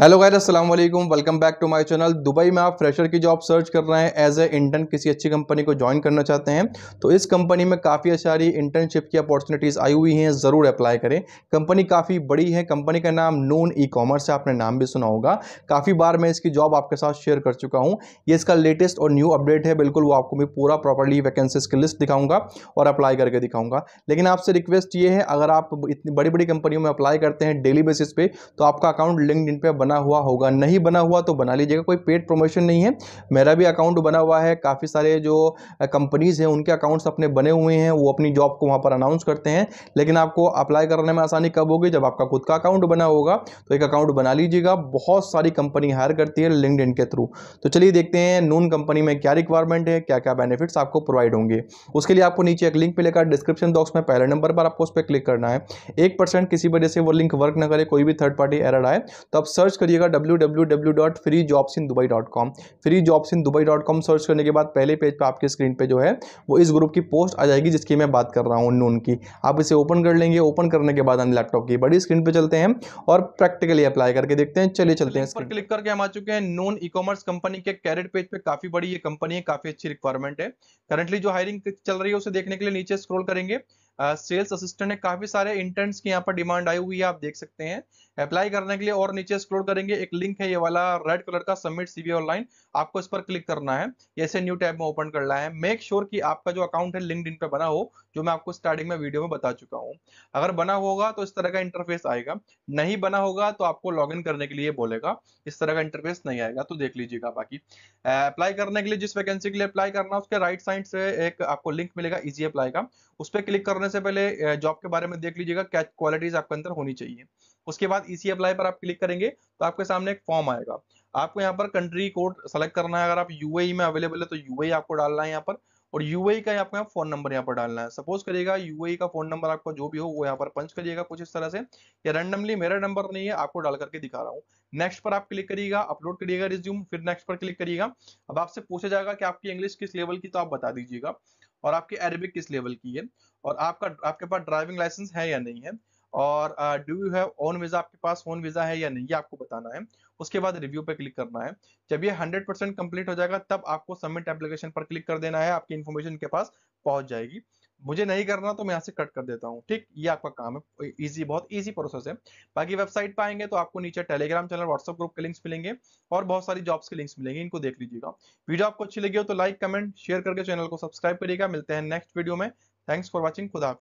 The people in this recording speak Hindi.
हेलो गैर अस्सलाम वालेकुम welcome back to my channel Dubai में आप फ्रेशर की जॉब सर्च कर रहे हैं एज ए इंटर्न किसी अच्छी कंपनी को ज्वाइन करना चाहते हैं तो इस कंपनी में काफ़ी सारी इंटर्नशिप की अपॉर्चुनिटीज़ आई हुई हैं ज़रूर अप्लाई करें कंपनी काफ़ी बड़ी है कंपनी का नाम नून ई कॉमर्स है आपने नाम भी सुना होगा काफ़ी बार मैं इसकी जॉब आपके साथ शेयर कर चुका हूँ ये इसका लेटेस्ट और न्यू अपडेट है बिल्कुल वो आपको मैं पूरा प्रॉपरली वैकेंसीज की लिस्ट दिखाऊँगा और अप्लाई करके दिखाऊँगा लेकिन आपसे रिक्वेस्ट ये है अगर आप इतनी बड़ी बड़ी कंपनियों में अप्लाई करते हैं डेली बेसिस पे तो आपका अकाउंट लिंक पे बना हुआ होगा नहीं बना हुआ तो बना लीजिएगा कोई पेड प्रमोशन नहीं है मेरा भी अकाउंट बना हुआ है काफ़ी सारे जो कंपनीज़ हैं उनके अकाउंट्स अपने बने हुए हैं वो अपनी जॉब को वहाँ पर अनाउंस करते हैं लेकिन आपको अप्लाई करने में आसानी कब होगी जब आपका खुद का अकाउंट बना होगा तो एक अकाउंट बना लीजिएगा बहुत सारी कंपनी हायर करती है लिंकड के थ्रू तो चलिए देखते हैं नून कंपनी में क्या रिक्वायरमेंट है क्या क्या बेनिफिट्स आपको प्रोवाइड होंगे उसके लिए आपको नीचे एक लिंक पर लेकर डिस्क्रिप्शन बॉक्स में पहले नंबर पर आपको उस पर क्लिक करना है एक परसेंट किसी वजह से वो लिंक वर्क ना करे कोई भी थर्ड पार्टी एरर आए तो आप सर्च करिएगा W W W dot free jobs in Dubai dot com free jobs in Dubai dot com search करने के बाद पहले पेज पर आपके स्क्रीन पर जो है वो इस ग्रुप की पोस्ट आ जाएगी जिसकी मैं बात कर रहा हूँ नून की आप इसे ओपन कर लेंगे ओपन करने के बाद हम लैपटॉप की बड़ी स्क्रीन पर चलते हैं और प्रैक्टिकली अप्लाई करके देखते हैं चले चलते हैं क्लिक करके हम आ चुके हैं नून ई कॉमर्स कंपनी के कैरेट पेज पर काफी बड़ी ये कंपनी है काफी अच्छी रिक्वायरमेंट है करंटली जो हायरिंग चल रही है उसे देखने के लिए नीचे स्क्रोल करेंगे सेल्स असिस्टेंट है काफी सारे इंटर्न्स की यहाँ पर डिमांड आई हुई है आप देख सकते हैं अप्लाई करने के लिए और नीचे स्क्रोल करेंगे एक लिंक है ये वाला रेड कलर का सबमिट सीवी ऑनलाइन आपको इस पर क्लिक करना है ऐसे न्यू टैब में ओपन करना है मेक श्योर sure कि आपका जो अकाउंट है लिंक पे बना हो जो मैं आपको स्टार्टिंग में वीडियो में बता चुका हूँ अगर बना होगा तो इस तरह का इंटरफेस आएगा नहीं बना होगा तो आपको लॉग करने के लिए बोलेगा इस तरह का इंटरफेस नहीं आएगा तो देख लीजिएगा बाकी अप्लाई करने के लिए जिस वैकेंसी के लिए अप्लाई करना उसके राइट साइड से एक आपको लिंक मिलेगा इजी अप्लाई का उस पर क्लिक करने करने से पहले जॉब के बारे में देख लीजिएगा क्या क्वालिटीज आपके अंदर होनी चाहिए उसके बाद इसी e अप्लाई पर आप क्लिक करेंगे तो आपके सामने एक फॉर्म आएगा आपको यहाँ पर कंट्री कोड सेलेक्ट करना है अगर आप यूएई e में अवेलेबल है तो यूएई e आपको डालना है यहाँ पर और यूएई का आपको यहाँ फोन नंबर यहाँ पर डालना है सपोज करिएगा यूएई का फोन नंबर आपका जो भी हो वो यहाँ पर पंच करिएगा कुछ इस तरह से या रैंडमली मेरा नंबर नहीं है आपको डाल करके दिखा रहा हूँ नेक्स्ट पर आप क्लिक करिएगा अपलोड करिएगा रिज्यूम फिर नेक्स्ट पर क्लिक करिएगा अब आपसे पूछा जाएगा कि आपकी इंग्लिश किस लेवल की तो आप बता दीजिएगा और आपकी अरेबिक किस लेवल की है और आपका आपके पास ड्राइविंग लाइसेंस है या नहीं है और do you have own visa आपके पास ओन वीजा है या नहीं ये आपको बताना है उसके बाद रिव्यू पे क्लिक करना है जब ये 100 परसेंट कंप्लीट हो जाएगा तब आपको सबमिट एप्लीकेशन पर क्लिक कर देना है आपकी इन्फॉर्मेशन के पास पहुंच जाएगी मुझे नहीं करना तो मैं यहाँ से कट कर देता हूँ ठीक ये आपका काम है इजी बहुत इजी प्रोसेस है बाकी वेबसाइट पर आएंगे तो आपको नीचे टेलीग्राम चैनल व्हाट्सएप ग्रुप के लिंक्स मिलेंगे और बहुत सारी जॉब्स के लिंक्स मिलेंगे इनको देख लीजिएगा वीडियो आपको अच्छी लगी हो तो लाइक कमेंट शेयर करके चैनल को सब्सक्राइब करिएगा मिलते हैं नेक्स्ट वीडियो में थैंक्स फॉर वॉचिंग खुदा